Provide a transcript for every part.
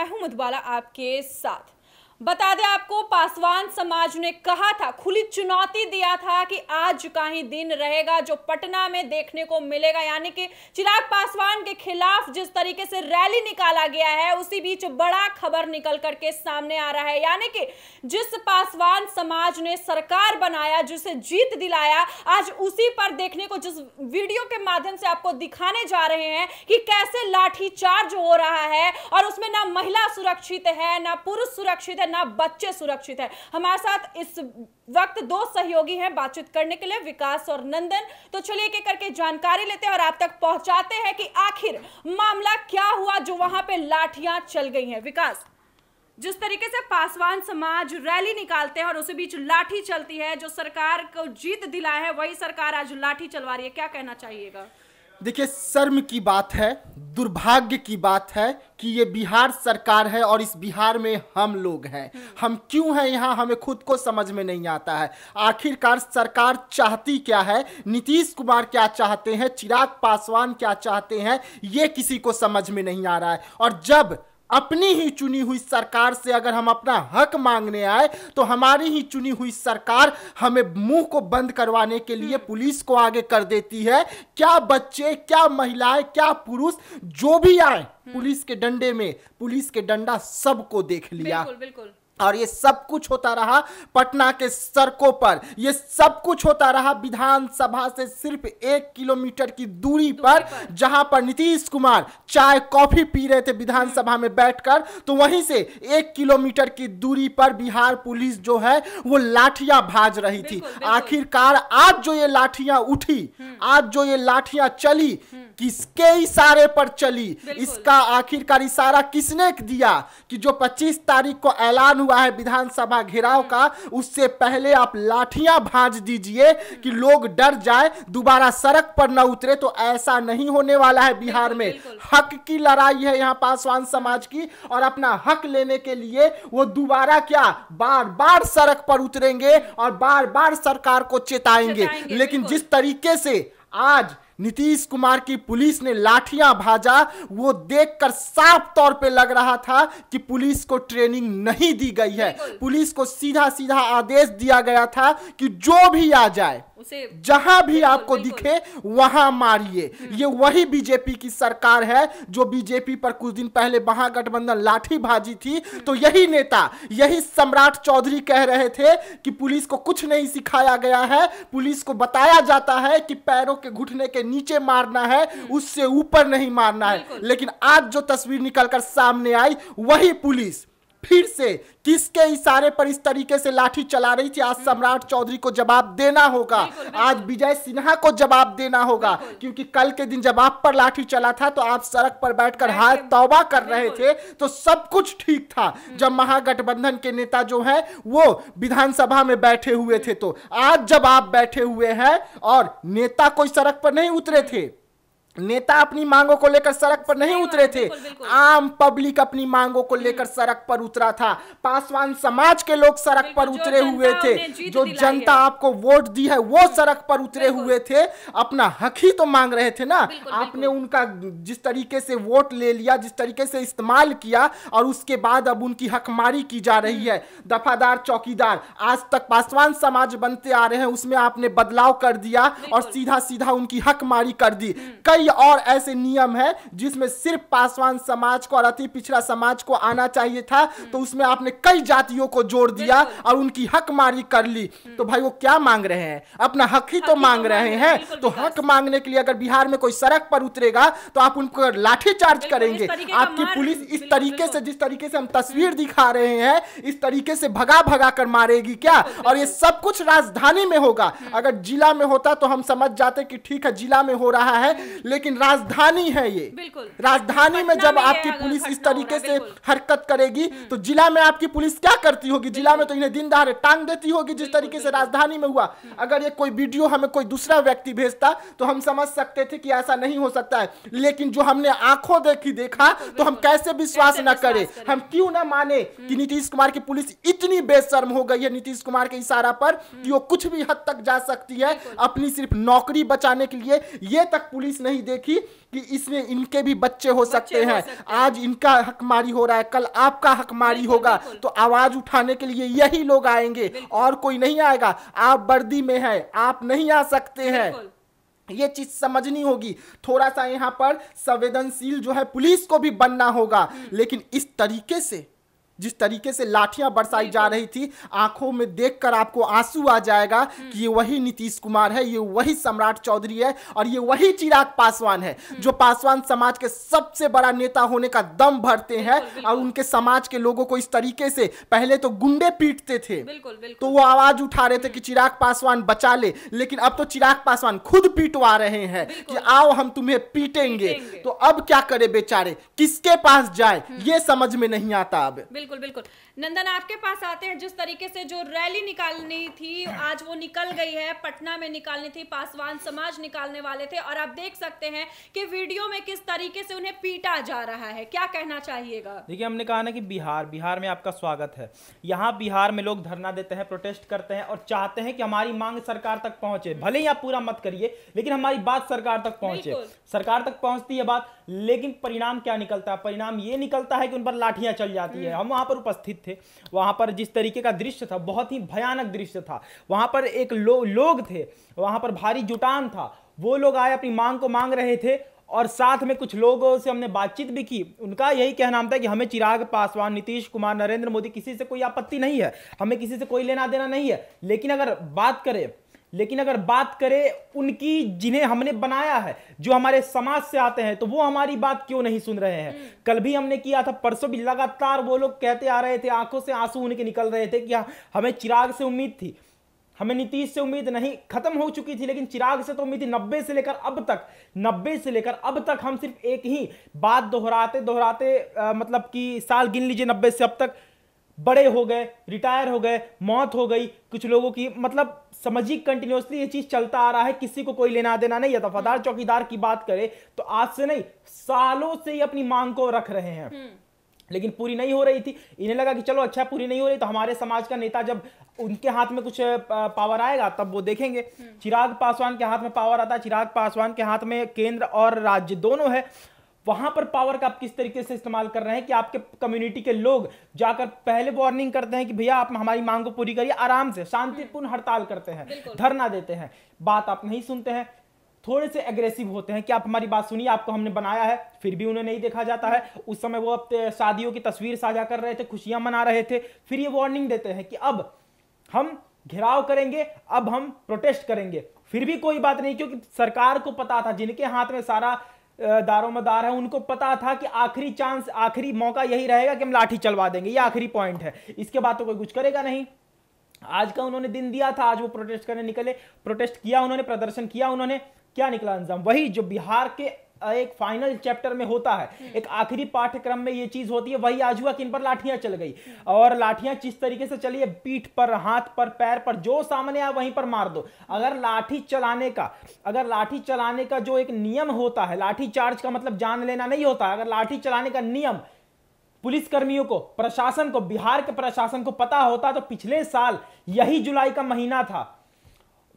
मैं हूं मधुबाला आपके साथ बता दें आपको पासवान समाज ने कहा था खुली चुनौती दिया था कि आज का ही दिन रहेगा जो पटना में देखने को मिलेगा यानी कि चिराग पासवान के खिलाफ जिस तरीके से रैली निकाला गया है उसी बीच बड़ा खबर निकल करके सामने आ रहा है यानी कि जिस पासवान समाज ने सरकार बनाया जिसे जीत दिलाया आज उसी पर देखने को जिस वीडियो के माध्यम से आपको दिखाने जा रहे हैं कि कैसे लाठीचार्ज हो रहा है और उसमें ना महिला सुरक्षित है ना पुरुष सुरक्षित है ना बच्चे सुरक्षित है हमारे साथ इस वक्त दो सहयोगी हैं बातचीत करने के लिए विकास और नंदन तो चलिए एक एक करके जानकारी लेते हैं और आप तक पहुंचाते हैं कि आखिर मामला क्या हुआ जो वहां पे लाठियां चल गई हैं विकास जिस तरीके से पासवान समाज रैली निकालते हैं और उसी बीच लाठी चलती है जो सरकार को जीत दिलाए है वही सरकार आज लाठी चलवा रही है क्या कहना चाहिएगा देखिए शर्म की बात है दुर्भाग्य की बात है कि ये बिहार सरकार है और इस बिहार में हम लोग हैं हम क्यों हैं यहाँ हमें खुद को समझ में नहीं आता है आखिरकार सरकार चाहती क्या है नीतीश कुमार क्या चाहते हैं चिराग पासवान क्या चाहते हैं ये किसी को समझ में नहीं आ रहा है और जब अपनी ही चुनी हुई सरकार से अगर हम अपना हक मांगने आए तो हमारी ही चुनी हुई सरकार हमें मुंह को बंद करवाने के लिए हम्म। पुलिस को आगे कर देती है क्या बच्चे क्या महिलाएं क्या पुरुष जो भी आए हम्म। पुलिस के डंडे में पुलिस के डंडा सबको देख लिया बिल्कुल बिल्कुल और ये सब कुछ होता रहा पटना के सड़कों पर ये सब कुछ होता रहा विधानसभा से सिर्फ एक किलोमीटर की दूरी, पर, पर जहां पर नीतीश कुमार चाय कॉफी पी रहे थे विधानसभा में बैठकर तो वहीं से एक किलोमीटर की दूरी पर बिहार पुलिस जो है वो लाठियां भाज रही थी आखिरकार आज जो ये लाठियां उठी हम्म। आज जो ये लाठियां चली हम्म। किसके इशारे पर चली इसका आखिरकार इशारा किसने दिया कि जो पच्चीस तारीख को ऐलान हुआ हुआ है विधानसभा घेराव का उससे पहले आप लाठियां भाज दीजिए कि लोग डर जाए दोबारा सड़क पर न उतरे तो ऐसा नहीं होने वाला है बिहार में हक की लड़ाई है यहाँ पासवान समाज की और अपना हक लेने के लिए वो दोबारा क्या बार बार सड़क पर उतरेंगे और बार बार सरकार को चेताएंगे लेकिन जिस तरीके से आज नीतीश कुमार की पुलिस ने लाठियां भाजा वो देखकर साफ तौर पे लग रहा था कि पुलिस को ट्रेनिंग नहीं दी गई है पुलिस को सीधा सीधा आदेश दिया गया था कि जो भी आ जाए जहां भी आपको दिखे वहां मारिए हम्म। ये वही बीजेपी की सरकार है जो बीजेपी पर कुछ दिन पहले महागठबंधन लाठी भाजी थी हम्म। तो यही नेता यही सम्राट चौधरी कह रहे थे कि पुलिस को कुछ नहीं सिखाया गया है पुलिस को बताया जाता है कि पैरों के घुटने के नीचे मारना है हम्म। उससे ऊपर नहीं मारना है लेकिन आज जो तस्वीर निकलकर सामने आई वही पुलिस फिर से किसके इशारे पर इस तरीके से लाठी चला रही थी आज हम्म। सम्राट चौधरी को जवाब देना होगा आज विजय सिन्हा को जवाब देना होगा क्योंकि कल के दिन जब आप पर लाठी चला था तो आप सड़क पर बैठकर हाथ तौबा कर रहे थे तो सब कुछ ठीक था हम्म। जब महागठबंधन के नेता जो है वो विधानसभा में बैठे हुए थे तो आज जब आप बैठे हुए हैं और नेता कोई सड़क पर नहीं उतरे थे नेता अपनी मांगों को लेकर सड़क पर नहीं उतरे थे आम पब्लिक अपनी मांगों को लेकर हम्म। सड़क पर उतरा था पासवान समाज के लोग सड़क पर उतरे हुए थे जो जनता आपको वोट दी है वो सड़क पर उतरे हुए थे अपना हक ही तो मांग रहे थे ना आपने उनका जिस तरीके से वोट ले लिया जिस तरीके से इस्तेमाल किया और उसके बाद अब उनकी हकमारी की जा रही है हम्म। दफादार चौकीदार आज तक पासवान समाज बनते आ रहे हैं उसमें आपने बदलाव कर दिया और सीधा सीधा उनकी हकमारी कर दी हम्म। कई कई और ऐसे नियम है जिसमें सिर्फ पासवान समाज को और अति पिछड़ा समाज को आना चाहिए था तो उसमें आपने कई जातियों को जोड़ दिया और उनकी हक मारी कर ली हम्म। तो भाई वो क्या मांग रहे हैं अपना हक ही तो, तो मांग रहे हैं तो हक मांगने के लिए अगर बिहार में कोई सड़क पर उतरेगा तो आप उनको लाठी चार्ज करेंगे आपकी पुलिस इस तरीके से जिस तरीके से हम तस्वीर दिखा रहे हैं इस तरीके से भगा भगा कर मारेगी क्या और ये सब कुछ राजधानी में होगा हम्म। अगर जिला में होता तो हम समझ जाते कि ठीक है जिला में हो रहा है हम्म। लेकिन राजधानी है ये राजधानी में जब में आपकी पुलिस इस तरीके से हरकत करेगी हम्म। तो जिला में आपकी पुलिस क्या करती होगी जिला में तो इन्हें दिन दहाड़े टांग देती होगी जिस तरीके से राजधानी में हुआ हम्म। अगर ये कोई वीडियो हमें कोई दूसरा व्यक्ति भेजता तो हम समझ सकते थे कि ऐसा नहीं हो सकता है लेकिन जो हमने आंखों देखी देखा तो हम कैसे विश्वास न करें हम क्यों ना माने कि हम्म। नीतीश कुमार की पुलिस इतनी बेशर्म हो गई है नीतीश कुमार के इशारा पर कि वो कुछ भी हद तक जा सकती है अपनी सिर्फ नौकरी बचाने के लिए ये तक पुलिस नहीं नहीं देखी कि इसमें इनके भी बच्चे हो सकते हैं आज इनका हकमारी हो रहा है कल आपका हकमारी होगा तो आवाज उठाने के लिए यही लोग आएंगे और कोई नहीं आएगा आप वर्दी में है आप नहीं आ सकते हैं ये चीज समझनी होगी थोड़ा सा यहाँ पर संवेदनशील जो है पुलिस को भी बनना होगा हम्म। लेकिन इस तरीके से जिस तरीके से लाठियां बरसाई जा रही थी आंखों में देखकर आपको आंसू आ जाएगा कि ये वही नीतीश कुमार है ये वही सम्राट चौधरी है और ये वही चिराग पासवान है हम्म। जो पासवान समाज के सबसे बड़ा नेता होने का दम भरते हैं और उनके समाज के लोगों को इस तरीके से पहले तो गुंडे पीटते थे बिल्कुल, बिल्कुल। तो वो आवाज उठा रहे थे कि हम्म। चिराग पासवान बचा ले लेकिन अब तो चिराग पासवान खुद पीटवा रहे हैं कि आओ हम तुम्हें पीटेंगे तो अब क्या करे बेचारे किसके पास जाए हम्म। ये समझ में नहीं आता अब बिल्कुल बिल्कुल नंदन आपके पास आते हैं जिस तरीके से जो रैली निकालनी थी आज वो निकल गई है पटना में निकालनी थी पासवान समाज निकालने वाले थे और आप देख सकते हैं कि वीडियो में किस तरीके से उन्हें पीटा जा रहा है क्या कहना चाहिएगा देखिए हमने कहा ना कि बिहार बिहार में आपका स्वागत है यहाँ बिहार में लोग धरना देते हैं प्रोटेस्ट करते हैं और चाहते हैं कि हमारी मांग सरकार तक पहुंचे भले ही आप पूरा मत करिए लेकिन हमारी बात सरकार तक पहुंचे सरकार तक पहुंचती है बात लेकिन परिणाम क्या निकलता है परिणाम ये निकलता है कि उन पर लाठियां चल जाती है हम्म। हम वहां पर उपस्थित थे वहां पर जिस तरीके का दृश्य था बहुत ही भयानक दृश्य था वहां पर एक लो, लोग थे वहां पर भारी जुटान था वो लोग आए अपनी मांग को मांग रहे थे और साथ में कुछ लोगों से हमने बातचीत भी की उनका यही कहना था कि हमें चिराग पासवान नीतीश कुमार नरेंद्र मोदी किसी से कोई आपत्ति नहीं है हमें किसी से कोई लेना देना नहीं है लेकिन अगर बात करें लेकिन अगर बात करें उनकी जिन्हें हमने बनाया है जो हमारे समाज से आते हैं तो वो हमारी बात क्यों नहीं सुन रहे हैं हम्म। कल भी हमने किया था परसों भी लगातार वो लोग कहते आ रहे थे आंखों से आंसू उनके निकल रहे थे कि हाँ, हमें चिराग से उम्मीद थी हमें नीतीश से उम्मीद नहीं खत्म हो चुकी थी लेकिन चिराग से तो उम्मीद थी नब्बे से लेकर अब तक नब्बे से लेकर अब तक हम सिर्फ एक ही बात दोहराते दोहराते मतलब कि साल गिन लीजिए नब्बे से अब तक बड़े हो गए रिटायर हो गए मौत हो गई कुछ लोगों की मतलब समझिए कंटिन्यूसली ये चीज चलता आ रहा है किसी को कोई लेना देना नहीं है दफादार चौकीदार की बात करें तो आज से नहीं सालों से ही अपनी मांग को रख रहे हैं हम्म। लेकिन पूरी नहीं हो रही थी इन्हें लगा कि चलो अच्छा पूरी नहीं हो रही तो हमारे समाज का नेता जब उनके हाथ में कुछ पावर आएगा तब वो देखेंगे हम्म। चिराग पासवान के हाथ में पावर आता है चिराग पासवान के हाथ में केंद्र और राज्य दोनों है वहां पर पावर का आप किस तरीके से इस्तेमाल कर रहे हैं कि आपके कम्युनिटी के लोग जाकर पहले वार्निंग करते हैं कि भैया आप हमारी मांग को पूरी करिए आराम से शांतिपूर्ण हड़ताल करते हैं धरना देते हैं बात आप नहीं सुनते हैं थोड़े से एग्रेसिव होते हैं कि आप हमारी बात सुनिए आपको हमने बनाया है फिर भी उन्हें नहीं देखा जाता है उस समय वो शादियों की तस्वीर साझा कर रहे थे खुशियां मना रहे थे फिर ये वार्निंग देते हैं कि अब हम घेराव करेंगे अब हम प्रोटेस्ट करेंगे फिर भी कोई बात नहीं क्योंकि सरकार को पता था जिनके हाथ में सारा दारोमदार है उनको पता था कि आखिरी चांस आखिरी मौका यही रहेगा कि हम लाठी चलवा देंगे ये आखिरी पॉइंट है इसके बाद तो कोई कुछ करेगा नहीं आज का उन्होंने दिन दिया था आज वो प्रोटेस्ट करने निकले प्रोटेस्ट किया उन्होंने प्रदर्शन किया उन्होंने क्या निकला अंजाम वही जो बिहार के एक फाइनल चैप्टर में होता है हम्म। एक आखिरी पाठ्यक्रम में ये चीज होती है वही आज हुआ कि इन पर लाठियां चल गई और लाठियां जिस तरीके से चली है पीठ पर हाथ पर पैर पर जो सामने आए वहीं पर मार दो अगर लाठी चलाने का अगर लाठी चलाने का जो एक नियम होता है लाठी चार्ज का मतलब जान लेना नहीं होता अगर लाठी चलाने का नियम पुलिस कर्मियों को प्रशासन को बिहार के प्रशासन को पता होता तो पिछले साल यही जुलाई का महीना था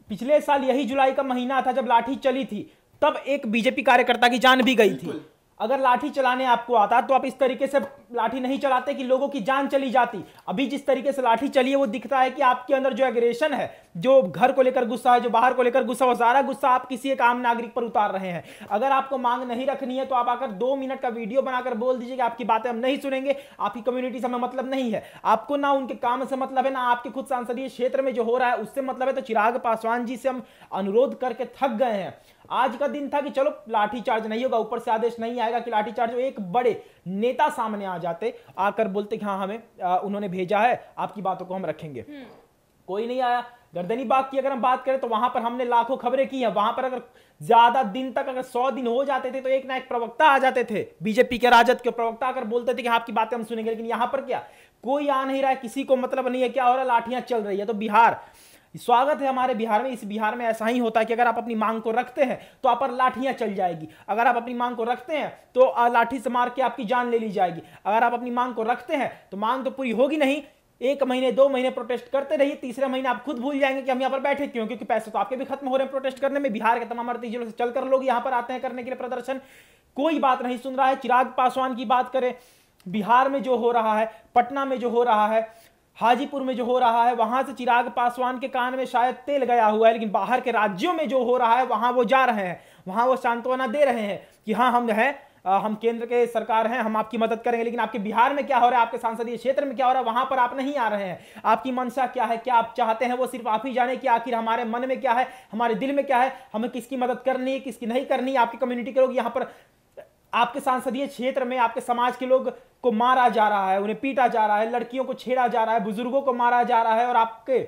पिछले साल यही जुलाई का महीना था जब लाठी चली थी तब एक बीजेपी कार्यकर्ता की जान भी गई थी अगर लाठी चलाने आपको आता तो आप इस तरीके से लाठी नहीं चलाते कि लोगों की जान चली जाती अभी जिस तरीके से लाठी चली है वो दिखता है कि आपके अंदर जो एग्रेशन है जो घर को लेकर गुस्सा है जो बाहर को लेकर गुस्सा हो सारा गुस्सा आप किसी एक आम नागरिक पर उतार रहे हैं अगर आपको मांग नहीं रखनी है तो आप आकर दो मिनट का वीडियो बनाकर बोल दीजिए कि आपकी बातें हम नहीं सुनेंगे आपकी कम्युनिटी से हमें मतलब नहीं है आपको ना उनके काम से मतलब है ना आपके खुद संसदीय क्षेत्र में जो हो रहा है उससे मतलब है तो चिराग पासवान जी से हम अनुरोध करके थक गए हैं आज का दिन था कि चलो लाठीचार्ज नहीं होगा ऊपर से आदेश नहीं आएगा कि लाठीचार्ज एक बड़े नेता सामने आ जाते आकर बोलते कि हाँ हमें उन्होंने भेजा है आपकी बातों को हम रखेंगे हम्म। कोई नहीं आया गर्दनी बाग की अगर हम बात करें तो वहां पर हमने लाखों खबरें की हैं वहां पर अगर ज्यादा दिन तक अगर सौ दिन हो जाते थे तो एक ना एक प्रवक्ता आ जाते थे बीजेपी के राजद के प्रवक्ता अगर बोलते थे कि हाँ, आपकी बातें हम सुनेंगे लेकिन यहां पर क्या कोई आ नहीं रहा है किसी को मतलब नहीं है क्या हो रहा लाठियां चल रही है तो बिहार स्वागत है हमारे बिहार में इस बिहार में ऐसा ही होता है कि अगर आप अपनी मांग को रखते हैं तो आप पर लाठियां चल जाएगी अगर आप अपनी मांग को रखते हैं तो लाठी से मार के आपकी जान ले ली जाएगी अगर आप अपनी मांग को रखते हैं तो मांग तो पूरी होगी नहीं एक महीने दो महीने प्रोटेस्ट करते रहिए तीसरे महीने आप खुद भूल जाएंगे कि हम यहाँ पर बैठे क्यों क्योंकि पैसे तो आपके भी खत्म हो रहे हैं प्रोटेस्ट करने में बिहार के तमाम अड़तीस जिलों से चलकर लोग यहाँ पर आते हैं करने के लिए प्रदर्शन कोई बात नहीं सुन रहा है चिराग पासवान की बात करें बिहार में जो हो रहा है पटना में जो हो रहा है हाजीपुर में जो हो रहा है वहां से चिराग पासवान के कान में शायद तेल गया हुआ है लेकिन बाहर के राज्यों में जो हो रहा है वहां वो जा रहे हैं वहां वो सांत्वना दे रहे हैं कि हाँ हम हैं हम केंद्र के सरकार हैं हम आपकी मदद करेंगे लेकिन आपके बिहार में क्या हो रहा है आपके संसदीय क्षेत्र में क्या हो रहा है वहां पर आप नहीं आ रहे हैं आपकी मंशा क्या है क्या आप चाहते हैं वो सिर्फ आप ही जाने कि आखिर हमारे मन में क्या है हमारे दिल में क्या है हमें किसकी मदद करनी है किसकी नहीं करनी आपकी कम्युनिटी के लोग यहाँ पर आपके सांसदीय क्षेत्र में आपके समाज के लोग को मारा जा रहा है उन्हें पीटा जा रहा है लड़कियों को छेड़ा जा रहा है बुजुर्गों को मारा जा रहा है और आपके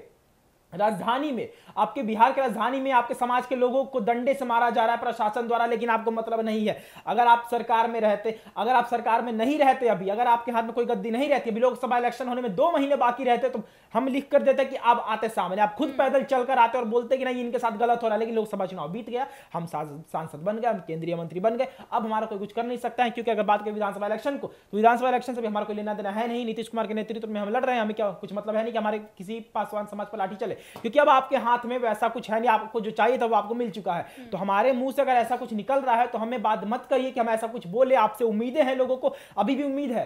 राजधानी में आपके बिहार के राजधानी में आपके समाज के लोगों को दंडे से मारा जा रहा है प्रशासन द्वारा लेकिन आपको मतलब नहीं है अगर आप सरकार में रहते अगर आप सरकार में नहीं रहते अभी अगर आपके हाथ में कोई गद्दी नहीं रहती अभी लोकसभा इलेक्शन होने में दो महीने बाकी रहते तो हम लिख कर देते कि आप आते सामने आप खुद हम्म। पैदल चलकर आते और बोलते कि नहीं इनके साथ गलत हो रहा है लेकिन लोकसभा चुनाव बीत गया हम सांसद बन गए हम केंद्रीय मंत्री बन गए अब हमारा कोई कुछ कर नहीं सकता है क्योंकि अगर बात करें विधानसभा इलेक्शन को तो विधानसभा इलेक्शन से भी हमारा कोई लेना देना है नहीं नीतीश कुमार के नेतृत्व में हम लड़ रहे हैं हमें क्या कुछ मतलब है नहीं कि हमारे किसी पासवान समाज पर लाठी चले क्योंकि अब आपके हाथ में वैसा कुछ है नहीं आपको जो चाहिए था वो आपको मिल चुका है हम्म। तो हमारे मुंह से अगर ऐसा कुछ निकल रहा है तो हमें बात मत करिए कि हम ऐसा कुछ बोले आपसे उम्मीदें हैं लोगों को अभी भी उम्मीद है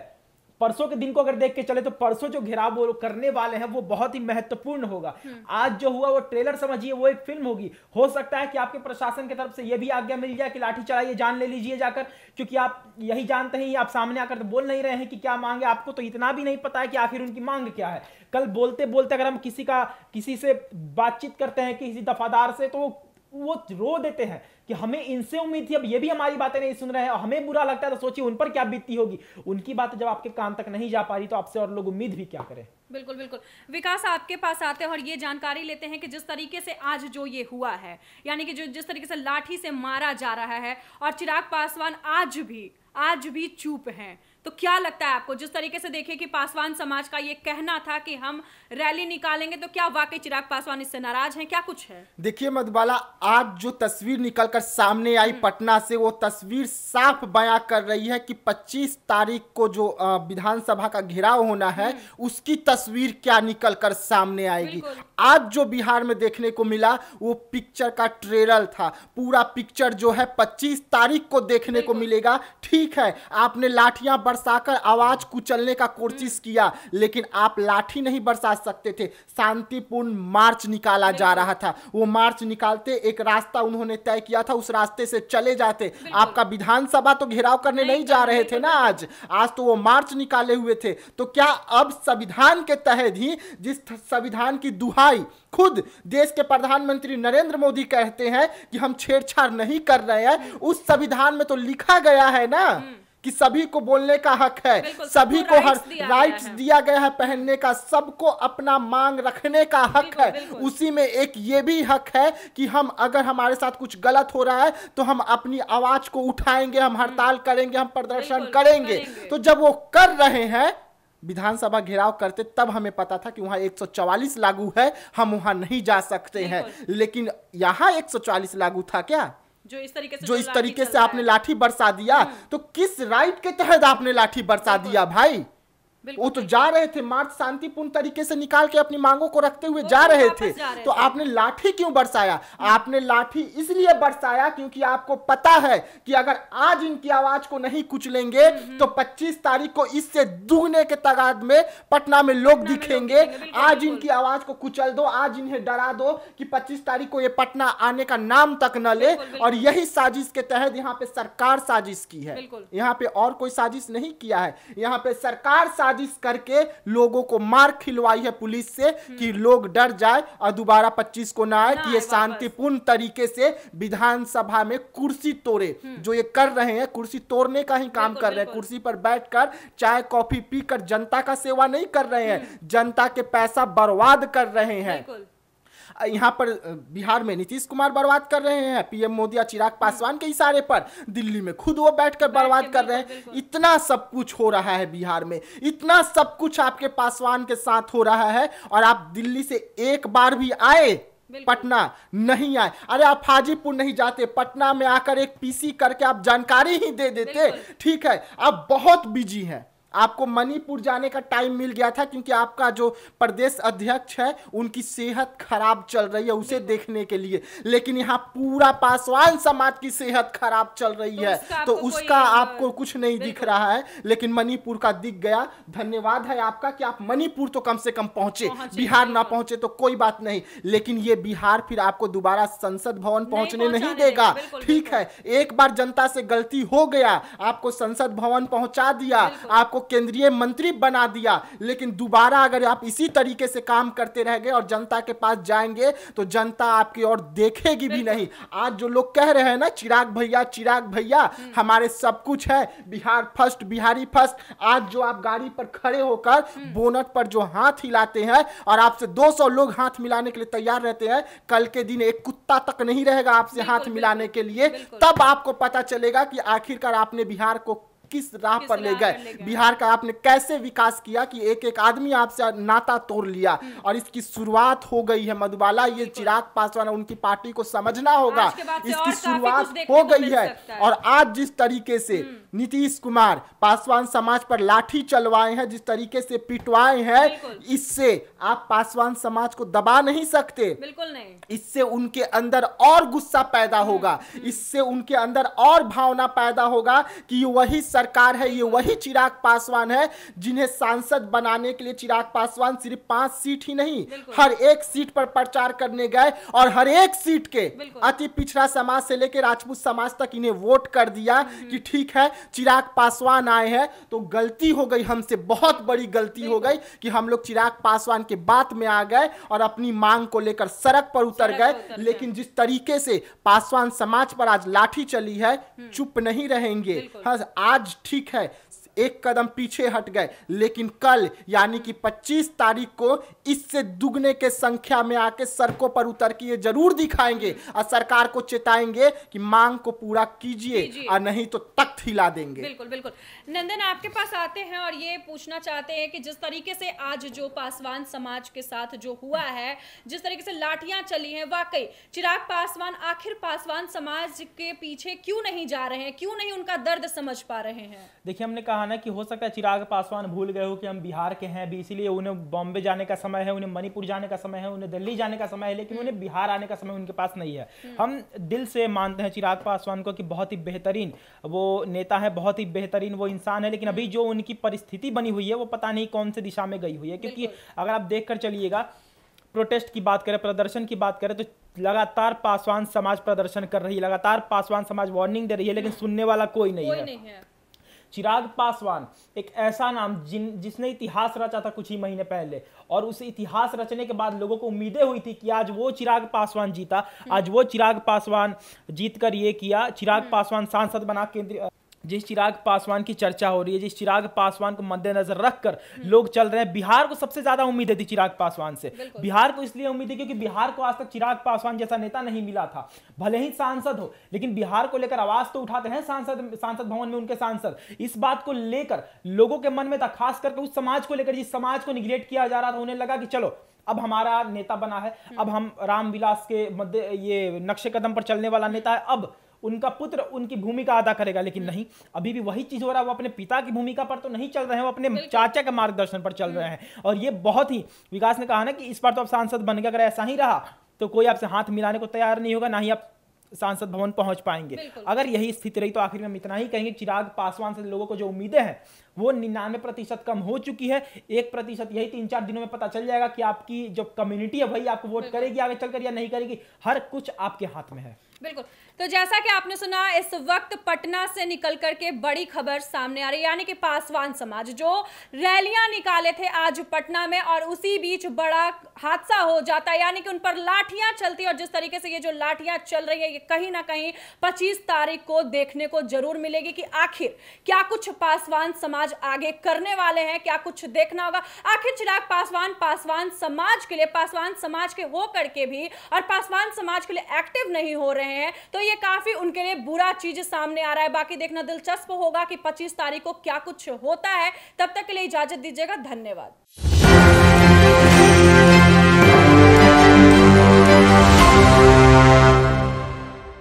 परसों के दिन को अगर देख के चले तो परसों जो घेराव वो करने वाले हैं वो बहुत ही महत्वपूर्ण होगा हम्म। आज जो हुआ वो ट्रेलर समझिए वो एक फिल्म होगी हो सकता है कि आपके प्रशासन की तरफ से ये भी आज्ञा मिल जाए कि लाठी चढ़ाइए जान ले लीजिए जाकर क्योंकि आप यही जानते हैं आप सामने आकर तो बोल नहीं रहे हैं कि क्या मांग है आपको तो इतना भी नहीं पता है कि आखिर उनकी मांग क्या है कल बोलते बोलते अगर हम किसी का किसी से बातचीत करते हैं किसी दफादार से तो वो रो देते हैं कि हमें इनसे उम्मीद थी अब ये भी हमारी बातें नहीं सुन रहे हैं और हमें बुरा लगता है तो सोचिए उन पर क्या बीतती होगी उनकी बात जब आपके कान तक नहीं जा पा रही तो आपसे और लोग उम्मीद भी क्या करें बिल्कुल बिल्कुल विकास आपके पास आते हैं और ये जानकारी लेते हैं कि जिस तरीके से आज जो ये हुआ है यानी कि जो जिस तरीके से लाठी से मारा जा रहा है और चिराग पासवान आज भी आज भी चुप हैं तो क्या लगता है आपको जिस तरीके से देखिए कि पासवान समाज का ये कहना था कि हम रैली निकालेंगे तो क्या वाकई चिराग पासवान इससे नाराज हैं क्या कुछ है देखिए मधुबाला आज जो तस्वीर निकलकर सामने आई हम्म। पटना से वो तस्वीर साफ बयां कर रही है कि 25 तारीख को जो विधानसभा का घेराव होना है हम्म। उसकी तस्वीर क्या निकल कर सामने आएगी आज जो बिहार में देखने को मिला वो पिक्चर का ट्रेलर था पूरा पिक्चर जो है पच्चीस तारीख को देखने को मिलेगा ठीक है आपने लाठियां बरसाकर आवाज कुचलने का कोशिश किया लेकिन आप लाठी नहीं बरसा सकते थे शांतिपूर्ण मार्च निकाला जा रहा था वो मार्च निकालते एक रास्ता उन्होंने तय किया था उस रास्ते से चले जाते आपका विधानसभा तो घेराव करने नहीं नहीं जा रहे थे ना आज आज तो वो मार्च निकाले हुए थे तो क्या अब संविधान के तहत ही जिस संविधान की दुहाई खुद देश के प्रधानमंत्री नरेंद्र मोदी कहते हैं कि हम छेड़छाड़ नहीं कर रहे हैं हम्म। उस संविधान में तो लिखा गया है ना हम्म। कि सभी को बोलने का हक है सभी को हर राइट्स दिया गया है पहनने का सबको अपना मांग रखने का हक है उसी में एक ये भी हक है कि हम अगर हमारे साथ कुछ गलत हो रहा है तो हम अपनी आवाज को उठाएंगे हम हड़ताल हम्म। करेंगे हम प्रदर्शन करेंगे तो जब वो कर रहे हैं विधानसभा घेराव करते तब हमें पता था कि वहाँ 144 लागू है हम वहाँ नहीं जा सकते हैं लेकिन यहाँ 144 लागू था क्या जो इस तरीके से जो, जो इस तरीके से आपने लाठी बरसा दिया हम्म। तो किस राइट के तहत आपने लाठी बरसा दिया भाई वो तो जा रहे थे मार्च शांतिपूर्ण तरीके से निकाल के अपनी मांगों को रखते हुए जा तो रहे थे जा रहे तो थे। आपने लाठी क्यों बरसाया हम्म। आपने लाठी इसलिए बरसाया क्योंकि आपको पता है कि अगर आज इनकी आवाज को नहीं कुचलेंगे हम्म, हम्म। तो 25 तारीख को इससे दुगने के तगाद में पटना में लोग दिखेंगे आज इनकी आवाज को कुचल दो आज इन्हें डरा दो कि पच्चीस तारीख को ये पटना आने का नाम तक न ले और यही साजिश के तहत यहाँ पे सरकार साजिश की है यहाँ पे और कोई साजिश नहीं किया है यहाँ पे सरकार साजिश साजिश करके लोगों को मार खिलवाई है पुलिस से कि हम्म। लोग डर जाए और दोबारा पच्चीस को ना आए कि ये शांतिपूर्ण तरीके से विधानसभा में कुर्सी तोड़े हम्म। जो ये कर रहे हैं कुर्सी तोड़ने का ही काम कर रहे हैं कुर्सी पर बैठकर चाय कॉफी पीकर जनता का सेवा नहीं कर रहे हैं हम्म। जनता के पैसा बर्बाद कर रहे हैं यहाँ पर बिहार में नीतीश कुमार बर्बाद कर रहे हैं पीएम मोदी और चिराग पासवान के इशारे पर दिल्ली में खुद वो बैठ कर बर्बाद कर रहे हैं इतना सब कुछ हो रहा है बिहार में इतना सब कुछ आपके पासवान के साथ हो रहा है और आप दिल्ली से एक बार भी आए पटना नहीं आए अरे आप हाजीपुर नहीं जाते पटना में आकर एक पीसी करके आप जानकारी ही दे देते ठीक है आप बहुत बिजी हैं आपको मणिपुर जाने का टाइम मिल गया था क्योंकि आपका जो प्रदेश अध्यक्ष है उनकी सेहत खराब चल रही है उसे देखने के लिए लेकिन यहाँ पूरा पासवान समाज की सेहत खराब चल रही तो है उसका तो उसका आपको कुछ नहीं दिख रहा है लेकिन मणिपुर का दिख गया धन्यवाद है आपका कि आप मणिपुर तो कम से कम पहुंचे बिहार ना पहुंचे तो कोई बात नहीं लेकिन ये बिहार फिर आपको दोबारा संसद भवन पहुंचने नहीं देगा ठीक है एक बार जनता से गलती हो गया आपको संसद भवन पहुंचा दिया आपको केंद्रीय मंत्री बना दिया लेकिन दोबारा अगर आप इसी तरीके से काम करते रह गए और जनता के पास जाएंगे तो जनता आपकी और देखेगी भी नहीं आज जो लोग कह रहे हैं ना चिराग भैया चिराग भैया हम्म। हमारे सब कुछ है बिहार फर्स्ट बिहारी फर्स्ट आज जो आप गाड़ी पर खड़े होकर हम्म। बोनट पर जो हाथ हिलाते हैं और आपसे 200 लोग हाथ मिलाने के लिए तैयार रहते हैं कल के दिन एक कुत्ता तक नहीं रहेगा आपसे हाथ मिलाने के लिए तब आपको पता चलेगा कि आखिरकार आपने बिहार को किस राह पर ले गए बिहार का आपने कैसे विकास किया कि एक एक आदमी आपसे नाता तोड़ लिया हम्म। और इसकी शुरुआत हो गई है मधुबाला ये चिराग पासवान उनकी पार्टी को समझना होगा इसकी शुरुआत हो गई है और आज जिस तरीके से हम्म। नीतीश कुमार पासवान समाज पर लाठी चलवाए हैं जिस तरीके से पिटवाए हैं इससे आप पासवान समाज को दबा नहीं सकते बिल्कुल नहीं इससे उनके अंदर और गुस्सा पैदा हम्म, होगा इससे उनके अंदर और भावना पैदा होगा कि वही सर सरकार है ये वही चिराग पासवान है जिन्हें सांसद बनाने के लिए चिराग पासवान सिर्फ पांच सीट ही नहीं हर एक सीट पर प्रचार करने गए और हर एक सीट के अति पिछड़ा समाज से लेकर राजपूत समाज तक इन्हें वोट कर दिया कि हम्म। ठीक है चिराग पासवान आए हैं तो गलती हो गई हमसे बहुत बड़ी गलती हो गई कि हम लोग चिराग पासवान के बात में आ गए और अपनी मांग को लेकर सड़क पर उतर गए लेकिन जिस तरीके से पासवान समाज पर आज लाठी चली है हम्म। चुप नहीं रहेंगे हाँ, आज ठीक है एक कदम पीछे हट गए लेकिन कल यानी कि 25 तारीख को इससे दुगने के संख्या में आके सड़कों पर उतर के ये जरूर दिखाएंगे और सरकार को चेताएंगे कि मांग को पूरा कीजिए और नहीं तो तख्त हिला देंगे बिल्कुल बिल्कुल नंदन आपके पास आते हैं और ये पूछना चाहते हैं कि जिस तरीके से आज जो पासवान समाज के साथ जो हुआ है जिस तरीके से लाठियां चली हैं वाकई चिराग पासवान आखिर पासवान समाज के पीछे क्यों नहीं जा रहे हैं क्यों नहीं उनका दर्द समझ पा रहे हैं देखिए हमने कहा कहना है कि हो सकता है चिराग पासवान भूल गए हो कि हम बिहार के हैं भी इसीलिए उन्हें बॉम्बे जाने का समय है उन्हें मणिपुर जाने का समय है उन्हें दिल्ली जाने का समय है लेकिन उन्हें हम्म। बिहार आने का समय उनके पास नहीं है हम्म। हम दिल से मानते हैं चिराग पासवान को कि बहुत ही बेहतरीन वो नेता है बहुत ही बेहतरीन वो इंसान है लेकिन अभी हम्म। जो उनकी परिस्थिति बनी हुई है वो पता नहीं कौन से दिशा में गई हुई है क्योंकि अगर आप देख चलिएगा प्रोटेस्ट की बात करें प्रदर्शन की बात करें तो लगातार पासवान समाज प्रदर्शन कर रही है लगातार पासवान समाज वार्निंग दे रही है लेकिन सुनने वाला कोई नहीं कोई है, नहीं है। चिराग पासवान एक ऐसा नाम जिन जिसने इतिहास रचा था कुछ ही महीने पहले और उस इतिहास रचने के बाद लोगों को उम्मीदें हुई थी कि आज वो चिराग पासवान जीता हम्म। आज वो चिराग पासवान जीतकर ये किया चिराग हम्म। पासवान सांसद बना केंद्रीय जिस चिराग पासवान की चर्चा हो रही है जिस चिराग पासवान को मद्देनजर रखकर लोग चल रहे हैं बिहार को सबसे ज्यादा उम्मीद है चिराग पासवान से बिहार को इसलिए उम्मीद है क्योंकि बिहार को आज तक चिराग पासवान जैसा नेता नहीं मिला था भले ही सांसद हो लेकिन बिहार को लेकर आवाज तो उठाते हैं सांसद सांसद भवन में उनके सांसद इस बात को लेकर लोगों के मन में था खास करके उस समाज को लेकर जिस समाज को निग्रेट किया जा रहा था उन्हें लगा कि चलो अब हमारा नेता बना है अब हम रामविलास के मध्य ये नक्शे कदम पर चलने वाला नेता है अब उनका पुत्र उनकी भूमिका अदा करेगा लेकिन नहीं अभी भी वही चीज हो रहा है वो अपने पिता की भूमिका पर तो नहीं चल रहे हैं वो अपने चाचा के मार्गदर्शन पर चल रहे हम्म। हैं और ये बहुत ही विकास ने कहा ना कि इस बार तो आप सांसद बन गए अगर ऐसा ही रहा तो कोई आपसे हाथ मिलाने को तैयार नहीं होगा ना ही आप सांसद भवन पहुंच पाएंगे अगर यही स्थिति रही तो आखिर में हम इतना ही कहेंगे चिराग पासवान से लोगों को जो उम्मीदें हैं वो निन्यानवे प्रतिशत कम हो चुकी है एक प्रतिशत यही तीन चार दिनों में पता चल जाएगा कि आपकी जो कम्युनिटी है वही आपको वोट करेगी आगे चलकर या नहीं करेगी हर कुछ आपके हाथ में है बिल्कुल तो जैसा कि आपने सुना इस वक्त पटना से निकल करके बड़ी खबर सामने आ रही यानी कि पासवान समाज जो रैलियां निकाले थे आज पटना में और उसी बीच बड़ा हादसा हो जाता है यानी कि उन पर लाठियां चलती और जिस तरीके से ये जो लाठियां चल रही है ये कहीं ना कहीं पच्चीस तारीख को देखने को जरूर मिलेगी कि आखिर क्या कुछ पासवान समाज आगे करने वाले हैं क्या कुछ देखना होगा आखिर चिराग पासवान पासवान समाज के लिए पासवान समाज के होकर के भी और पासवान समाज के लिए एक्टिव नहीं हो रहे हैं तो ये ये काफी उनके लिए बुरा चीज सामने आ रहा है बाकी देखना दिलचस्प होगा कि पच्चीस तारीख को क्या कुछ होता है तब तक के लिए इजाजत दीजिएगा धन्यवाद